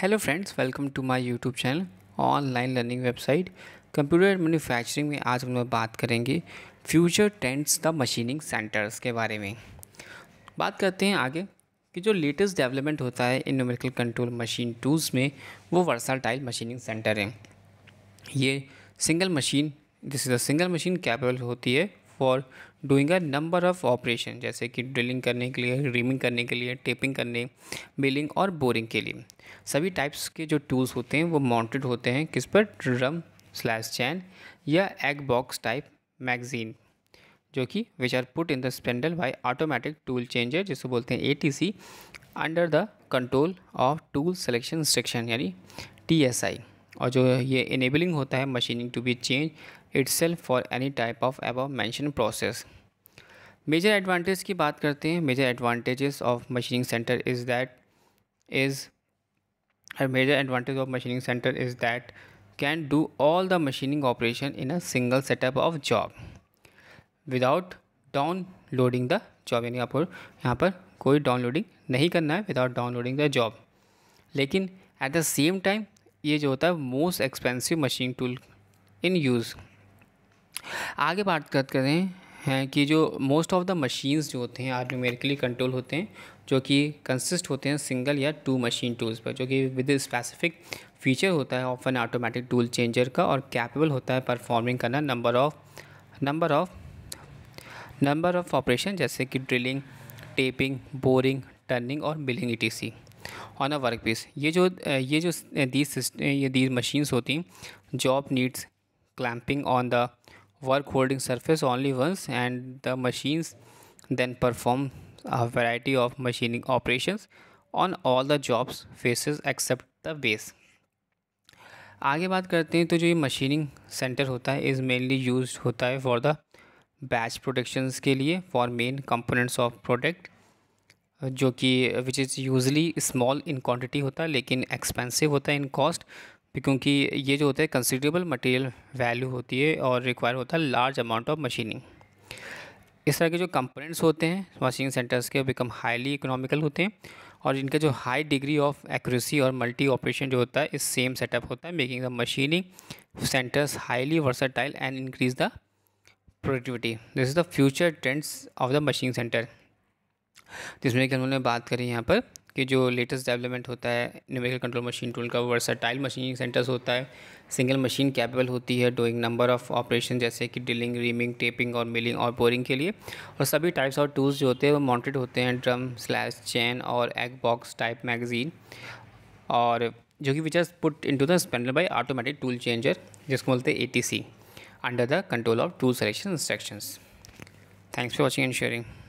hello friends welcome to my YouTube channel online learning website computer manufacturing में आज हम लोग बात करेंगे future trends the machining centres के बारे में बात करते हैं आगे कि जो लेटेस्ट डेवलपमेंट होता है in numerical control machine tools में वो वर्साटाइल मशीनिंग सेंटर हैं ये सिंगल मशीन जिस सिंगल मशीन कैपेबल होती है for doing a number of operation जैसे कि ड्रिलिंग करने के लिए रिमिंग करने के लिए टेपिंग करने बिलिंग और बोरिंग के लिए सभी टाइप्स के जो टूल्स होते हैं वो माउंटेड होते हैं किस पर ड्रम स्लैश चैन या एग बॉक्स टाइप मैगजीन जो कि which are put in the spindle by automatic tool changer जिसको बोलते हैं A T C under the control of tool selection instruction यानी टी एस आई और जो ये इनेबलिंग होता है machining to be change itself for any type of above mention process major advantage की बात करते हैं major advantages of machining centre is that is major advantage of machining centre is that can do all the machining operation in a single setup of job without down loading the job यानी आपको यहाँ पर कोई downloading नहीं करना है without downloading the job लेकिन at the same time ये जो होता है most expensive machine tool in use आगे बात कर करें हैं कि जो मोस्ट ऑफ़ द मशीन्स जो होते हैं आर न्यूमेरिकली कंट्रोल होते हैं जो कि कंसिस्ट होते हैं सिंगल या टू मशीन टूल्स पर जो कि विद स्पेसिफिक फीचर होता है of an automatic tool changer का और कैपेबल होता है परफॉर्मिंग करना number of number of number of operation जैसे कि ड्रिलिंग टेपिंग बोरिंग टर्निंग और मिलिंग ई ऑन अ वर्क पीस ये जो ये जो दीज ये दीज मशीन्स होती job needs clamping on the work holding surface only once and the machines then perform a variety of machining operations on all the jobs faces except the base आगे बात करते हैं तो जो ये machining centre होता है इज़ मेनली यूज होता है फॉर द बैच प्रोडक्शन के लिए for main components of product जो कि which is usually small in quantity होता है लेकिन एक्सपेंसिव होता है इन कॉस्ट क्योंकि ये जो होता है कंसिडरेबल मटेरियल वैल्यू होती है और रिक्वायर होता है लार्ज अमाउंट ऑफ मशीनिंग इस तरह के जो कंपोनेंट्स होते हैं मशीनिंग सेंटर्स के बिकम हाईली इकोनॉमिकल होते हैं और इनका जो हाई डिग्री ऑफ एक्यूरेसी और मल्टी ऑपरेशन जो होता है इस सेम सेटअप होता है making the machining centres highly versatile and increase the productivity this is the future trends of the machine centre जिसमें कि उन्होंने बात करी यहाँ पर कि जो लेटेस्ट डेवलपमेंट होता है न्यूमेरिकल कंट्रोल मशीन टूल का टाइल मशीनिंग सेंटर्स होता है सिंगल मशीन कैपेबल होती है डूइंग नंबर ऑफ ऑपरेशन जैसे कि ड्रिलिंग रीमिंग टेपिंग और मिलिंग और बोरिंग के लिए और सभी टाइप्स और टूल्स जो होते हैं वो माउंटेड होते हैं ड्रम स्लैश चैन और एग बॉक्स टाइप मैगजीन और जो कि which are put into the spindle by automatic tool changer जिसको बोलते हैं A T C under the control of tool selection instructions thanks for watching and sharing